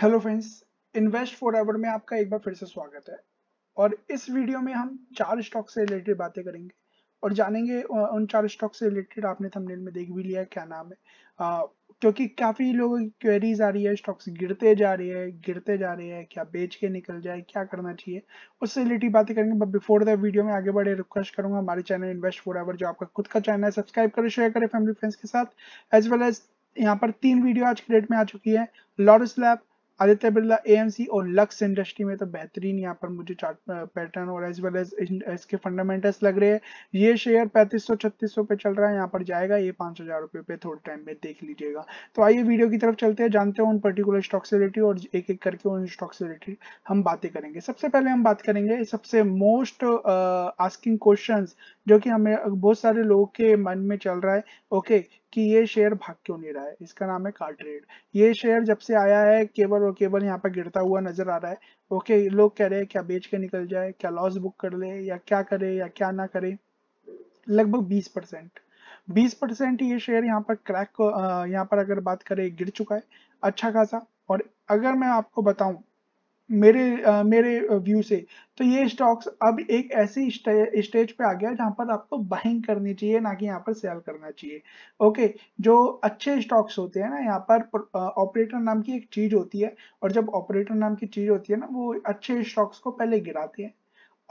hello friends invest forever में आपका एक बार फिर से स्वागत है और इस वीडियो में हम चार स्टॉक से रिलेटेड बातें करेंगे और जानेंगे उन चार स्टॉक से रिलेटेड आपने थंबनेल में देख भी लिया क्या नाम है आ, क्योंकि काफ़ी लोगों की क्वेरीज आ रही है स्टॉक्स गिरते जा रहे हैं गिरते जा रहे हैं क्या बेच के निकल जाए क्या करना चाहिए उससे रिलेटेड बातें करेंगे बट बिफोर द वीडियो में आगे बढ़े रिक्वेस्ट करूंगा हमारे चैनल इन्वेस्ट फॉर एवर जो आपका खुद का चैनल है सब्सक्राइब करें शेयर करें फैमिली फ्रेंड्स के साथ एज वेल एज यहाँ पर तीन वीडियो आज के डेट में आ चुकी है Laurus lab Aditya Birla AMC और लक्स इंडस्ट्री में तो बेहतरीन यहाँ पर मुझे चार्ट पैटर्न और एज वेल एज इसके फंडामेंटल्स लग रहे हैं ये शेयर पैंतीस सौ छत्तीस सौ पे चल रहा है यहाँ पर जाएगा ये पांच हजार रुपये पे थोड़े टाइम में देख लीजिएगा तो आइए वीडियो की तरफ चलते हैं जानते हैं उन पर्टिकुलर स्टॉक से रिलेटेड और एक एक करके उन स्टॉक से रिलेटेड हम बातें करेंगे सबसे पहले हम बात करेंगे सबसे मोस्ट आस्किंग क्वेश्चन जो कि हमें बहुत सारे लोगों के मन में चल रहा है ओके कि ये शेयर भाग क्यों नहीं रहा है इसका नाम है कार ट्रेड ये शेयर जब से आया है केवल और केवल यहाँ पर गिरता हुआ नजर आ रहा है ओके लोग कह रहे हैं क्या बेच के निकल जाए क्या लॉस बुक कर ले या क्या करे या क्या ना करे लगभग बीस परसेंट बीस परसेंट ये शेयर यहाँ पर क्रैक यहाँ पर अगर बात करें गिर चुका है अच्छा खासा और अगर मैं आपको बताऊं मेरे आ, मेरे व्यू से तो ये स्टॉक्स अब एक ऐसी स्टेज पे आ गया जहां पर आपको बाइंग करनी चाहिए ना कि यहाँ पर सेल करना चाहिए ओके जो अच्छे स्टॉक्स होते हैं ना यहाँ पर ऑपरेटर नाम की एक चीज होती है और जब ऑपरेटर नाम की चीज होती है ना वो अच्छे स्टॉक्स को पहले गिराते हैं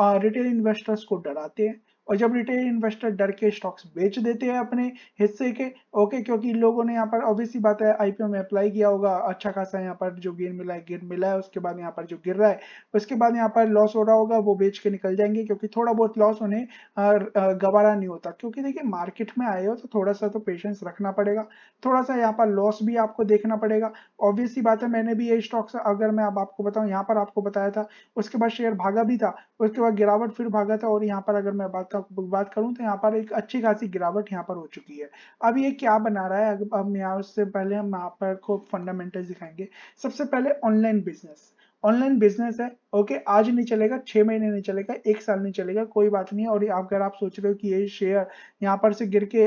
और रिटेल इन्वेस्टर्स को डराते हैं और जब रिटेल इन्वेस्टर डर के स्टॉक्स बेच देते हैं अपने हिस्से के ओके क्योंकि लोगों ने यहाँ पर ऑब्वियसली बात है आईपीओ में अप्लाई किया होगा अच्छा खासा यहाँ पर जो गेन मिला है गेन मिला है उसके बाद यहाँ पर जो गिर रहा है उसके बाद यहाँ पर लॉस हो रहा होगा वो बेच के निकल जाएंगे क्योंकि थोड़ा बहुत लॉस उन्हें गवारा नहीं होता क्योंकि देखिए मार्केट में आए हो तो थोड़ा सा तो पेशेंस रखना पड़ेगा थोड़ा सा यहाँ पर लॉस भी आपको देखना पड़ेगा ऑब्वियसली बात है मैंने भी ये स्टॉक्स अगर मैं अब आपको बताऊँ यहाँ पर आपको बताया था उसके बाद शेयर भागा भी था उसके बाद गिरावट फिर भागा था और यहाँ पर अगर मैं बात बात करूं तो यहाँ पर एक अच्छी खासी गिरावट यहाँ पर हो चुकी है अब ये क्या बना रहा है अब हम यहाँ से पहले हम यहाँ पर को फंडामेंटल दिखाएंगे सबसे पहले ऑनलाइन बिजनेस ऑनलाइन बिजनेस है ओके आज नहीं चलेगा छह महीने नहीं चलेगा एक साल नहीं चलेगा कोई बात नहीं और अगर आप सोच रहे हो कि ये शेयर यहाँ पर से गिर के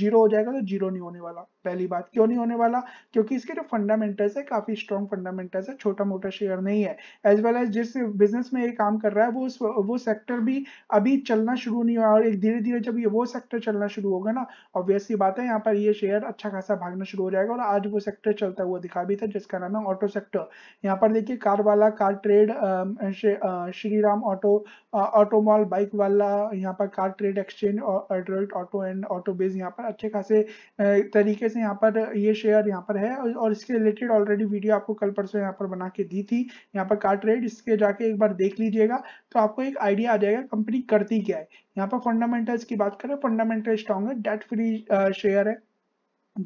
जीरो हो जाएगा तो जीरो नहीं होने वाला पहली बात क्यों नहीं होने वाला क्योंकि इसके जो फंडामेंटल्स है काफी स्ट्रॉन्ग फंडामेंटल्स है छोटा मोटा शेयर नहीं है एज वेल एज जिस बिजनेस में ये काम कर रहा है वो वो सेक्टर भी अभी चलना शुरू नहीं हुआ और एक धीरे धीरे जब ये वो सेक्टर चलना शुरू होगा ना ऑब्वियसली बात है यहाँ पर ये शेयर अच्छा खासा भागना शुरू हो जाएगा और आज वो सेक्टर चलता हुआ दिखा भी था जिसका नाम है ऑटो सेक्टर यहाँ पर देखिए कार वाला car trade Shri Ram auto automall bike वाला यहाँ पर कार ट्रेड एक्सचेंज और Adroit auto and auto base यहाँ पर अच्छे खासे तरीके से यहाँ पर ये शेयर यहाँ पर है और इसके रिलेटेड ऑलरेडी वीडियो आपको कल परसों यहाँ पर बना के दी थी यहाँ पर कार ट्रेड इसके जाके एक बार देख लीजिएगा तो आपको एक आइडिया आ जाएगा कंपनी करती क्या है यहाँ पर फंडामेंटल्स की बात करें फंडामेंटल स्ट्रॉन्ग है डेट फ्री शेयर है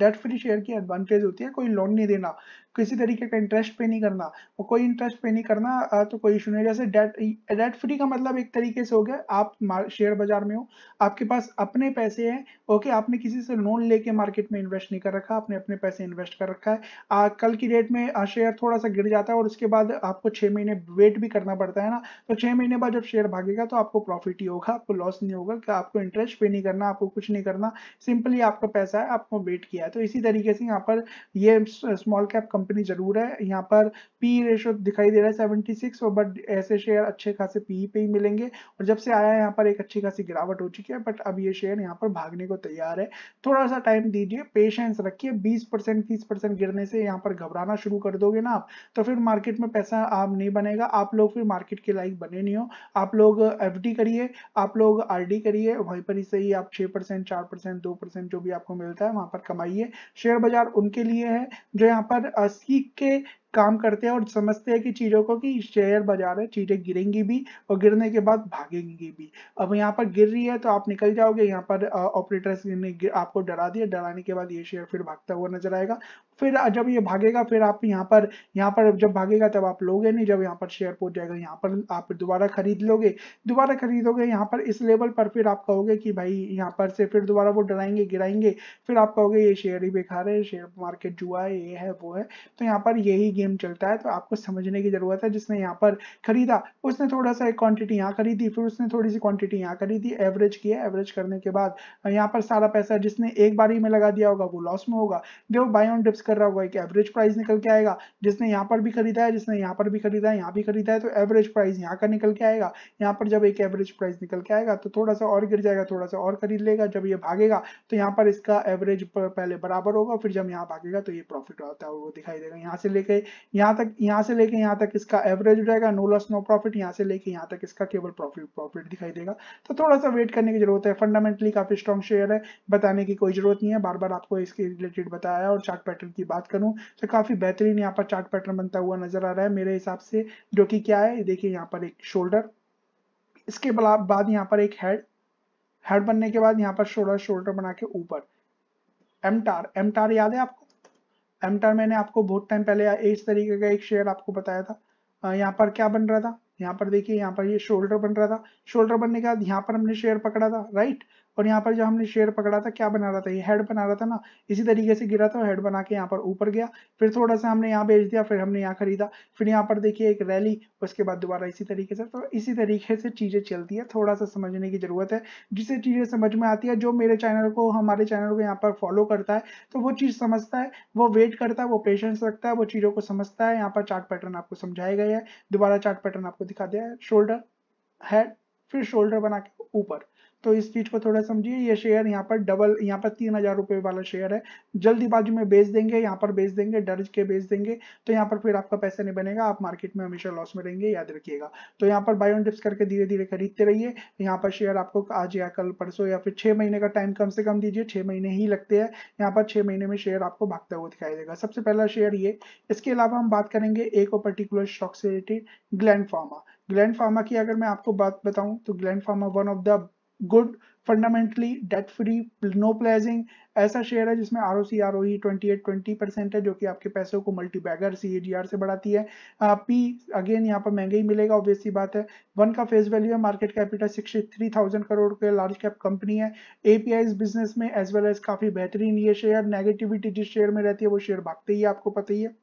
डेट फ्री शेयर की एडवांटेज होती है कोई लोन नहीं देना किसी तरीके का इंटरेस्ट पे नहीं करना और कोई इंटरेस्ट पे नहीं करना तो कोई इशू नहीं जैसे डेट डेट फ्री का मतलब एक तरीके से हो गया आप शेयर बाजार में हो आपके पास अपने पैसे हैं ओके आपने किसी से लोन लेके मार्केट में इन्वेस्ट नहीं कर रखा आपने अपने पैसे इन्वेस्ट कर रखा है आ, कल की डेट में शेयर थोड़ा सा गिर जाता है और उसके बाद आपको छह महीने वेट भी करना पड़ता है ना तो छह महीने बाद जब शेयर भागेगा तो आपको प्रॉफिट ही होगा आपको लॉस नहीं होगा क्या आपको इंटरेस्ट पे नहीं करना आपको कुछ नहीं करना सिंपली आपका पैसा है आपको वेट किया है तो इसी तरीके से यहाँ पर ये स्मॉल कैप कंपनी जरूर है यहाँ पर पी रेशो दिखाई दे रहा है सेवेंटी सिक्स बट ऐसे शेयर अच्छे खासे पी पे ही मिलेंगे और जब से आया है यहाँ पर एक अच्छी खासी गिरावट हो चुकी है बट अब ये शेयर यहाँ पर भागने को तैयार है थोड़ा सा टाइम दीजिए पेशेंस रखिए बीस परसेंट तीस परसेंट गिरने से यहाँ पर घबराना शुरू कर दोगे ना आप तो फिर मार्केट में पैसा आप नहीं बनेगा आप लोग फिर मार्केट के लाइक बने नहीं हो आप लोग एफ करिए आप लोग आर करिए वहीं पर ही सही आप छः परसेंट चार परसेंट दो परसेंट जो भी आपको मिलता है वहाँ पर कमाइए शेयर बाजार उनके लिए है जो यहाँ पर Así que काम करते हैं और समझते हैं कि चीज़ों को कि शेयर बाजार है चीज़ें गिरेंगी भी और गिरने के बाद भागेंगी भी अब यहाँ पर गिर रही है तो आप निकल जाओगे यहाँ पर ऑपरेटर्स ने आपको डरा दिया डराने के बाद ये शेयर फिर भागता हुआ नजर आएगा फिर जब ये भागेगा फिर आप यहाँ पर यहाँ पर जब भागेगा तब आप लोगे नहीं जब यहाँ पर शेयर पहुंच जाएगा यहाँ पर आप दोबारा खरीद लोगे दोबारा खरीदोगे यहाँ पर इस लेवल पर फिर आप कहोगे कि भाई यहाँ पर से फिर दोबारा वो डराएंगे गिराएंगे फिर आप कहोगे ये शेयर ही बेकार है शेयर मार्केट जुआ है ये है वो है तो यहाँ पर यही गेम चलता है तो आपको समझने की ज़रूरत है जिसने यहाँ पर खरीदा उसने थोड़ा सा एक क्वांटिटी यहाँ खरीदी फिर उसने थोड़ी सी क्वांटिटी यहाँ खरीदी एवरेज किया एवरेज करने के बाद यहाँ पर सारा पैसा जिसने एक बारी में लगा दिया होगा वो लॉस में होगा जो बाय ऑन डिप्स कर रहा होगा एक एवरेज प्राइस निकल के आएगा जिसने यहाँ पर भी खरीदा है जिसने यहाँ पर भी खरीदा है यहाँ भी खरीदा है तो एवरेज प्राइस यहाँ का निकल के आएगा यहाँ पर जब एक एवरेज प्राइस निकल के आएगा तो थोड़ा सा और गिर जाएगा थोड़ा सा और खरीद लेगा जब ये भागेगा तो यहाँ पर इसका एवरेज पहले बराबर होगा फिर जब यहाँ भागेगा तो ये प्रॉफिट होता है वो दिखाई देगा यहाँ से लेके यहाँ तक यहाँ से लेके यहाँ तक इसका एवरेज हो जाएगा नो लॉस नो प्रॉफिट यहाँ से लेके यहाँ तक इसका केवल प्रॉफिट प्रॉफिट दिखाई देगा तो थोड़ा सा वेट करने की जरूरत है फंडामेंटली काफी स्ट्रॉन्ग शेयर है बताने की कोई जरूरत नहीं है बार बार आपको इसके रिलेटेड बताया और चार्ट पैटर्न की बात करूँ तो काफी बेहतरीन यहाँ पर चार्ट पैटर्न बनता हुआ नजर आ रहा है मेरे हिसाब से जो की क्या है देखिए यहाँ पर एक शोल्डर इसके बाद यहाँ पर एक हेड हेड बनने के बाद यहाँ पर शोल्डर शोल्डर बना के ऊपर एमटार एमटार याद है आपको एमटर मैंने आपको बहुत टाइम पहले इस तरीके का एक शेयर आपको बताया था यहाँ पर क्या बन रहा था यहाँ पर देखिए यहाँ पर ये शोल्डर बन रहा था शोल्डर बनने के बाद यहाँ पर हमने शेयर पकड़ा था राइट और यहाँ पर जब हमने शेयर पकड़ा था क्या बना रहा था ये हेड बना रहा था ना इसी तरीके से गिरा था हेड बना के यहाँ पर ऊपर गया फिर थोड़ा सा हमने यहाँ बेच दिया फिर हमने यहाँ खरीदा फिर यहाँ पर देखिए एक रैली उसके बाद दोबारा इसी तरीके से तो इसी तरीके से चीज़ें चलती है थोड़ा सा समझने की ज़रूरत है जिसे चीज़ें समझ में आती है जो मेरे चैनल को हमारे चैनल को यहाँ पर फॉलो करता है तो वो चीज़ समझता है वो वेट करता है वो पेशेंस रखता है वो चीज़ों को समझता है यहाँ पर चार्ट पैटर्न आपको समझाया गया है दोबारा चार्ट पैटर्न आपको दिखा दिया है शोल्डर हेड फिर शोल्डर बना के ऊपर तो इस चीज को थोड़ा समझिए ये शेयर यहाँ पर डबल यहाँ पर तीन हजार रुपए वाला शेयर है जल्दी बाजू में बेच देंगे यहाँ पर बेच देंगे डर्ज के बेच देंगे तो यहाँ पर फिर आपका पैसा नहीं बनेगा आप मार्केट में हमेशा लॉस में रहेंगे याद रखिएगा तो यहाँ पर बायोन डिप्स करके धीरे धीरे खरीदते रहिए यहाँ पर शेयर आपको आज या कल परसों या फिर छह महीने का टाइम कम से कम दीजिए छह महीने ही लगते हैं यहाँ पर छह महीने में शेयर आपको भागता हुआ दिखाई देगा सबसे पहला शेयर ये इसके अलावा हम बात करेंगे एक और पर्टिकुलर स्टॉक से related Gland Pharma Gland Pharma की अगर मैं आपको बात बताऊं तो Gland Pharma one of the good fundamentally debt free no pledging ऐसा शेयर है जिसमें R O C R O E twenty eight twenty percent है जो कि आपके पैसों को multi bagger C A G R से बढ़ाती है पी अगेन यहाँ पर महंगा ही मिलेगा ऑब्वियस सी बात है वन का फेस वैल्यू है market capital sixty three thousand crore के लार्ज कैप कंपनी है ए पी आई इस बिजनेस में एज वेल एज काफ़ी बेहतरीन ये शेयर नेगेटिविटी जिस शेयर में रहती है वो शेयर भागते ही आपको पता ही है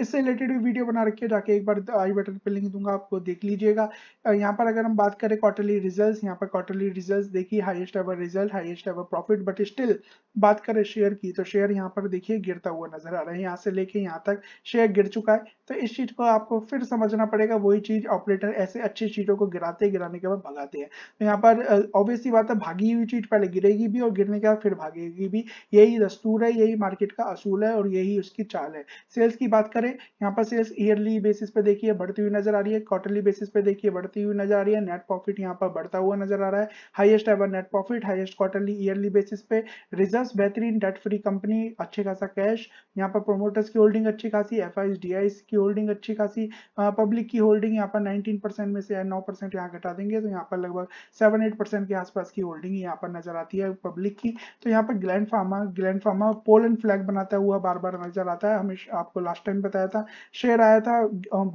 इससे रिलेटेड भी वीडियो बना रखी है जाके एक बार आई बटन पर लिंक दूंगा आपको देख लीजिएगा यहाँ पर अगर हम बात करें क्वार्टरली रिजल्ट यहाँ पर क्वार्टरली रिजल्ट देखिए highest ever result highest ever profit but still बात करें शेयर की तो शेयर यहाँ पर देखिए गिरता हुआ नजर आ रहा है यहाँ से लेके यहाँ तक शेयर गिर चुका है तो इस चीज को आपको फिर समझना पड़ेगा वही चीज ऑपरेटर ऐसे अच्छी चीजों को गिराते गिराने के बाद भगाते हैं तो यहाँ पर ऑब्वियसली बात है भागी हुई चीज पहले गिरेगी भी और गिरने के बाद फिर भागेगी भी यही दस्तूर है यही मार्केट का असूल है और यही उसकी चाल है सेल्स की बात करें यहाँ पर सेल्स ईयरली बेसिस पे देखिए बढ़ती हुई नजर आ रही है क्वार्टरली बेसिस पे देखिए बढ़ती हुई नजर आ रही है नेट प्रॉफिट यहाँ पर बढ़ता हुआ नजर आ रहा है highest ever net profit highest quarterly yearly basis पे रिजर्व बेहतरीन डेट फ्री कंपनी अच्छे खासा कैश यहाँ पर प्रोमोटर्स की होल्डिंग अच्छी खासी एफ की होल्डिंग अच्छी खासी पब्लिक की होल्डिंग यहाँ पर 19 परसेंट में से नौ परसेंट यहाँ घटा देंगे तो यहाँ पर लगभग सेवन एट परसेंट के आसपास की होल्डिंग यहाँ पर नजर आती है पब्लिक की तो यहाँ पर Gland Pharma Gland Pharma pole and flag बनाता हुआ बार बार नजर आता है हमेशा आपको लास्ट टाइम बताया था शेयर आया था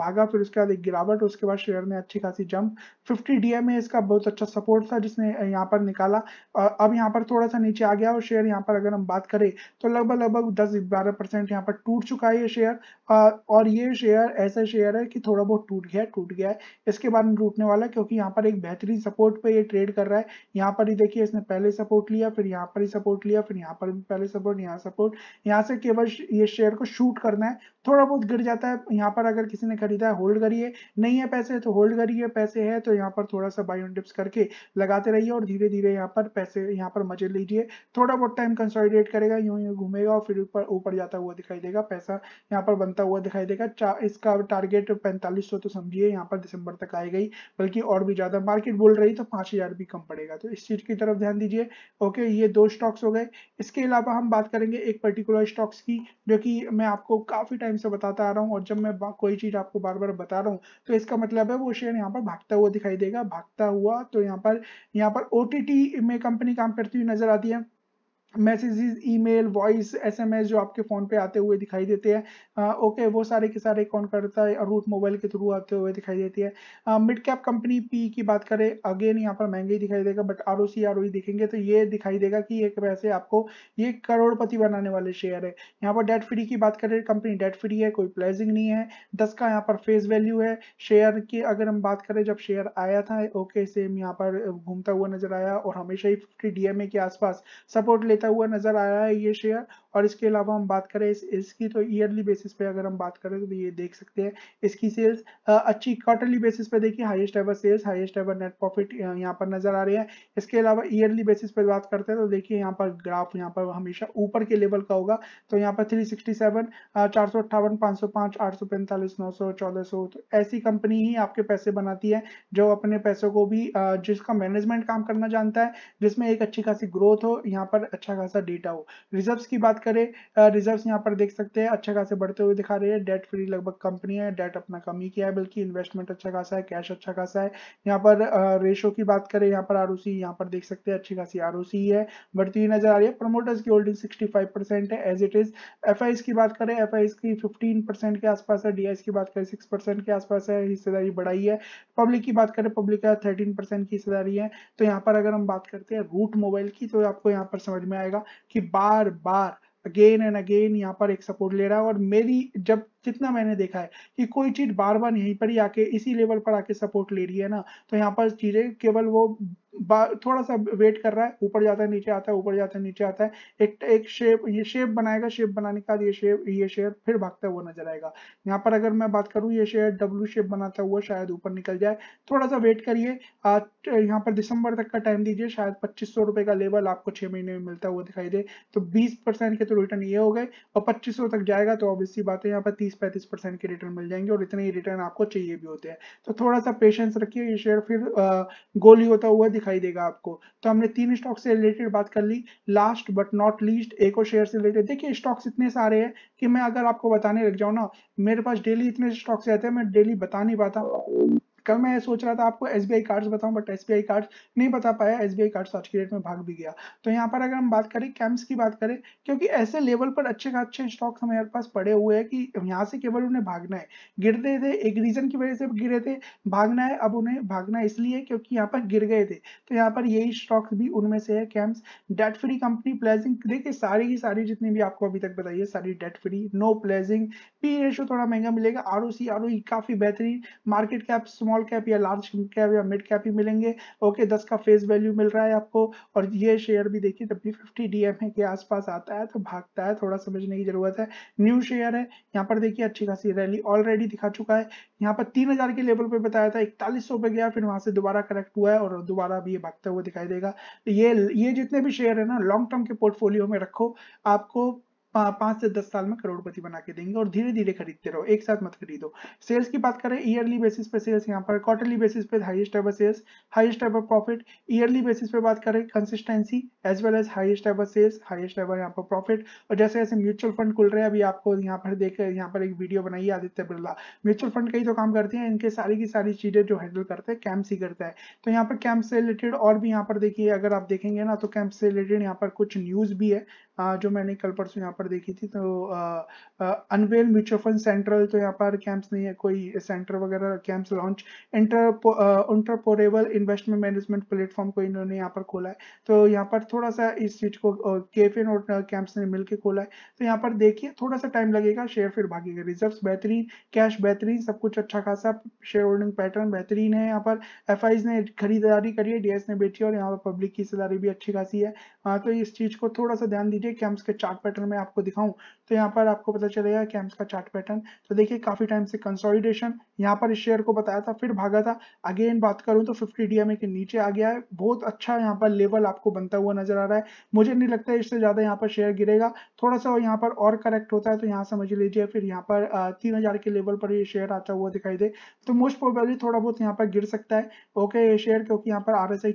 भागा फिर उसके बाद एक गिरावट उसके बाद शेयर ने अच्छी खासी जंप फिफ्टी डी में इसका बहुत अच्छा सपोर्ट था जिसने यहाँ पर निकाला अब यहाँ पर थोड़ा सा नीचे आ गया और शेयर यहाँ पर अगर हम बात करें तो लगभग लगभग दस बारह परसेंट यहाँ पर टूट चुका है ये शेयर और ये शेयर ऐसा शेयर है कि थोड़ा बहुत टूट गया टूट गया है इसके बाद में टूटने वाला क्योंकि यहाँ पर एक बेहतरीन सपोर्ट पे ये ट्रेड कर रहा है यहाँ पर ही देखिए इसने पहले सपोर्ट लिया फिर यहाँ पर ही सपोर्ट लिया फिर यहाँ पर भी पहले सपोर्ट यहाँ सपोर्ट यहाँ से केवल ये शेयर को शूट करना है थोड़ा बहुत गिर जाता है यहाँ पर अगर किसी ने खरीदा है होल्ड करिए नहीं है पैसे तो होल्ड करिए पैसे है तो यहाँ पर थोड़ा सा बाई डिप्स करके लगाते रहिए और धीरे धीरे यहाँ पर पैसे यहाँ पर मजे लीजिए थोड़ा बहुत टाइम कंसोलिडेट करेगा यूं यूं घूमेगा और फिर ऊपर ऊपर जाता हुआ दिखाई देगा पैसा यहाँ पर बनता हुआ दिखाई देगा इसका टारगेट पैंतालीस तो समझिए यहाँ पर दिसंबर तक आई गई बल्कि और भी ज़्यादा मार्केट बोल रही तो पांच हज़ार भी कम पड़ेगा तो इस चीज़ की तरफ ध्यान दीजिए ओके ये दो स्टॉक्स हो गए इसके अलावा हम बात करेंगे एक पर्टिकुलर स्टॉक्स की जो कि मैं आपको काफ़ी टाइम से बताता आ रहा हूँ और जब मैं कोई चीज़ आपको बार बार बता रहा हूँ तो इसका मतलब है वो शेयर यहाँ पर भागता हुआ दिखाई देगा भागता हुआ तो यहाँ पर यहाँ पर ओ में कंपनी काम करती हुई नज़र आती है मैसेजेस ईमेल वॉइस एसएमएस जो आपके फ़ोन पे आते हुए दिखाई देते हैं ओके वो सारे के सारे कौन करता है रूट मोबाइल के थ्रू आते हुए दिखाई देती है मिड कैप कंपनी पी की बात करें अगेन यहाँ पर महंगी दिखाई देगा but R O C R O देखेंगे तो ये दिखाई देगा कि एक वैसे आपको ये करोड़पति बनाने वाले शेयर है यहाँ पर डेट फ्री की बात करें कंपनी डेट फ्री है कोई प्लेजिंग नहीं है दस का यहाँ पर फेस वैल्यू है शेयर की अगर हम बात करें जब शेयर आया था ओके सेम यहाँ पर घूमता हुआ नजर आया और हमेशा ही फिफ्टी डी के आसपास सपोर्ट ले लेता हुआ नजर आया है ये शेयर और इसके अलावा हम बात करें इस, इसकी तो ईयरली बेसिस पे अगर हम बात करें तो ये देख सकते हैं इसकी सेल्स अच्छी क्वार्टरली बेसिस पे देखिए highest ever sales highest ever net profit यहाँ पर नजर आ रहे हैं इसके अलावा ईयरली बेसिस पे बात करते हैं तो देखिए यहाँ पर ग्राफ यहाँ पर हमेशा ऊपर के लेवल का होगा तो यहाँ पर थ्री सिक्सटी सेवन चार सौ अट्ठावन पाँच सौ पाँच आठ सौ पैंतालीस नौ सौ चौदह सौ तो ऐसी कंपनी ही आपके पैसे बनाती है जो अपने पैसों को भी जिसका मैनेजमेंट काम करना जानता है जिसमें एक अच्छी खासी ग्रोथ हो यहाँ पर अच्छा खासा डेटा हो रिजर्व की बात करें रिजर्व यहाँ पर देख सकते हैं अच्छा खासे बढ़ते हुए दिखा रहे हैं डेट फ्री लगभग कंपनी है डेट अपना कम ही किया है बल्कि इन्वेस्टमेंट अच्छा खासा है कैश अच्छा खासा है यहाँ पर रेशो की बात करें यहाँ पर आर यहाँ पर देख सकते हैं अच्छी खासी आर है बढ़ती हुई नजर आ रही है प्रमोटर्स की होल्डिंग सिक्सटी है एज इट इज एफ की बात करें एफ की फिफ्टीन के आसपास है डी की बात करें सिक्स के आसपास है हिस्सेदारी बढ़ाई है पब्लिक की बात करें पब्लिक का थर्टीन की हिस्सेदारी है तो यहाँ पर अगर हम बात करते हैं रूट मोबाइल की तो आपको यहाँ पर समझ में में आएगा कि बार बार अगेन एंड अगेन यहाँ पर एक सपोर्ट ले रहा है और मेरी जब जितना मैंने देखा है कि कोई चीज बार बार यहीं पर ही आके इसी लेवल पर आके सपोर्ट ले रही है ना तो यहाँ पर चीजें केवल वो थोड़ा सा वेट कर रहा है ऊपर जाता है नीचे आता है ऊपर जाता है नीचे आता है एक एक शेप ये शेप बनाएगा शेप बनाने का ये शेप ये शेयर फिर भागता हुआ नजर आएगा यहाँ पर अगर मैं बात करूँ ये शेयर डब्ल्यू शेप बनाता हुआ शायद ऊपर निकल जाए थोड़ा सा वेट करिए यहाँ पर दिसंबर तक का टाइम दीजिए शायद पच्चीस रुपए का लेवल आपको छह महीने में मिलता हुआ दिखाई दे तो बीस के तो रिटर्न ये हो गए और पच्चीस तक जाएगा तो ऑब्वियसली बात है यहाँ पर तीस पैंतीस परसेंट के रिटर्न मिल जाएंगे और इतने ही रिटर्न आपको चाहिए भी होते हैं तो थोड़ा सा पेशेंस रखिए ये शेयर फिर गोली होता हुआ दिखाई देगा आपको तो हमने तीन स्टॉक से रिलेटेड बात कर ली लास्ट बट नॉट लीस्ट एक और शेयर से रिलेटेड देखिए स्टॉक्स इतने सारे हैं कि मैं अगर आपको बताने लग जाऊँ ना मेरे पास डेली इतने स्टॉक्स रहते हैं मैं डेली बता नहीं पाता कल मैं सोच रहा था आपको एस बी आई कार्ड्स बताऊँ but S B I cards नहीं बता पाया एस बी आई कार्ड्स आज की डेट में भाग भी गया तो यहाँ पर अगर हम बात करें कैम्प्स की बात करें क्योंकि ऐसे लेवल पर अच्छे का अच्छे स्टॉक्स हमारे पास पड़े हुए हैं कि यहाँ से केवल उन्हें भागना है गिरते थे एक रीजन की वजह से गिरे थे भागना है अब उन्हें भागना इसलिए क्योंकि यहाँ पर गिर गए थे तो यहाँ पर यही स्टॉक्स भी उनमें से है CAMS debt free company pledging देखिए सारी की सारी जितनी भी आपको अभी तक बताइए सारी debt free no pledging P ratio थोड़ा महंगा मिलेगा are O C R O काफी बेहतरीन market cap small small cap या लार्ज कैप या मिड कैप ही मिलेंगे ओके दस का फेस वैल्यू मिल रहा है आपको और ये शेयर भी देखिए जब भी फिफ्टी डी एम के आसपास आता है तो भागता है थोड़ा समझने की जरूरत है न्यू शेयर है यहाँ पर देखिए अच्छी खासी रैली ऑलरेडी दिखा चुका है यहाँ पर तीन के लेवल पर बताया था इकतालीस सौ पे गया फिर वहां से दोबारा करेक्ट हुआ है और दोबारा भी ये भागता हुआ दिखाई देगा ये ये जितने भी शेयर है ना लॉन्ग टर्म के पोर्टफोलियो में रखो आपको पांच से दस साल में करोड़पति बना के देंगे और धीरे धीरे खरीदते रहो एक साथ मत खरीदो सेल्स की बात करें ईयरली बेसिस पे सेल्स यहाँ पर क्वार्टरली बेसिस पे highest ever sales highest ever profit yearly basis पे बात करें consistency as well as highest ever sales highest ever यहाँ पर प्रॉफिट और जैसे जैसे म्यूचुअल फंड खुल रहे हैं अभी आपको यहाँ पर देख यहाँ पर एक वीडियो बनाई आदित्य बिरला म्यूचुअल फंड कई तो काम करते हैं इनके सारी की सारी चीजें जो हैंडल करते हैं कैम्प ही करता है तो यहाँ पर कैम्प से रिलेटेड और भी यहाँ पर देखिए अगर आप देखेंगे ना तो कैम्प से रिलेटेड यहाँ पर कुछ न्यूज भी है जो मैंने कल परसों यहाँ पर पर देखी थी तो अनवेल म्यूचुअल फंड सेंट्रल तो यहाँ पर कैंप्स नहीं है कोई सेंटर वगैरह CAMS launch interoperable investment management platform को इन्होंने यहाँ पर खोला है तो यहाँ पर थोड़ा सा इस चीज को केफिन और कैंप्स ने मिलकर खोला है तो यहाँ पर देखिए थोड़ा सा टाइम लगेगा शेयर फिर भागेगा रिजर्व बेहतरीन कैश बेहतरीन सब कुछ अच्छा खासा शेयर होल्डिंग पैटर्न बेहतरीन है यहाँ पर एफ ने खरीदारी करी है डीएस ने बेची और यहाँ पर पब्लिक की हिस्सेदारी भी अच्छी खासी है तो इस चीज को थोड़ा सा ध्यान दीजिए कैंप्स के चार्ट पैटर्न में आपको आपको दिखाऊं तो यहाँ पर आपको पता चलेगा कैम्स का चार्ट पैटर्न तो देखिए काफी टाइम से कंसोलिडेशन यहाँ पर इस शेयर को बताया था फिर भागा था अगेन बात करूं तो 50 डीएमए के नीचे आ गया है बहुत अच्छा यहाँ पर लेवल आपको बनता हुआ नजर आ रहा है मुझे नहीं लगता है इससे ज्यादा यहाँ पर शेयर गिरेगा थोड़ा सा यहाँ पर और करेक्ट होता है तो यहाँ समझ लीजिए फिर यहाँ पर तीन के लेवल पर ये शेयर आता हुआ दिखाई दे तो मोस्ट प्रोबेबली थोड़ा बहुत यहाँ पर गिर सकता है ओके ये शेयर क्योंकि यहाँ पर आर एस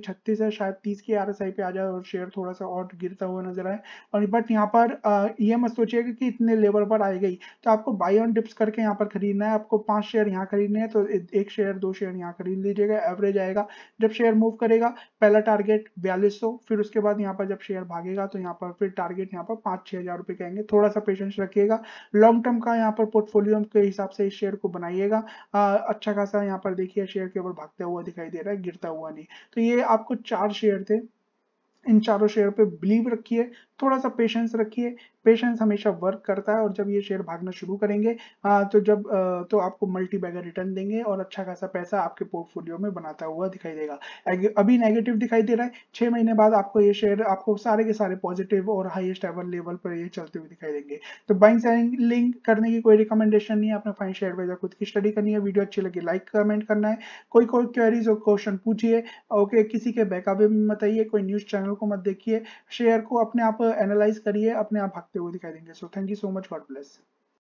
है शायद तीस के आर पे आ जाए और शेयर थोड़ा सा और गिरता हुआ नजर आए और बट यहाँ पर ये मत सोचिएगा कि इतने लेवल पर आई गई तो आपको बाई ऑन डिप्स करके यहाँ पर खरीदना है आपको पांच शेयर यहाँ खरीदने हैं तो एक शेयर दो शेयर यहाँ खरीद लीजिएगा एवरेज आएगा जब शेयर मूव करेगा पहला टारगेट बयालीस फिर उसके बाद यहाँ पर जब शेयर भागेगा तो यहाँ पर फिर टारगेट यहाँ पर पाँच छः हज़ार रुपये कहेंगे थोड़ा सा पेशेंस रखिएगा लॉन्ग टर्म का यहाँ पर पोर्टफोलियो के हिसाब से इस शेयर को बनाइएगा अच्छा खासा यहाँ पर देखिए शेयर के ऊपर भागता हुआ दिखाई दे रहा है गिरता हुआ नहीं तो ये आपको चार शेयर थे इन चारों शेयर पे बिलीव रखिए थोड़ा सा पेशेंस रखिए पेशेंस हमेशा वर्क करता है और जब ये शेयर भागना शुरू करेंगे आ, तो जब आ, तो आपको मल्टी बैगर रिटर्न देंगे और अच्छा खासा पैसा आपके पोर्टफोलियो में बनाता हुआ दिखाई देगा अभी नेगेटिव दिखाई दे रहा है छह महीने बाद आपको ये शेयर आपको सारे के सारे पॉजिटिव और हाइएस्ट एवर लेवल पर ये चलते हुए दिखाई देंगे तो बाइंग सेलिंग करने की कोई रिकमेंडेशन नहीं है अपने फाइन शेयर वेजर खुद की स्टडी करनी है वीडियो अच्छी लगी लाइक कमेंट करना है कोई कोई क्वेरीज और क्वेश्चन पूछिए ओके किसी के बैकअप में बताइए कोई न्यूज चैनल को मत देखिए शेयर को अपने आप एनालाइज करिए अपने आप भागते हुए दिखाई देंगे so thank you so much God bless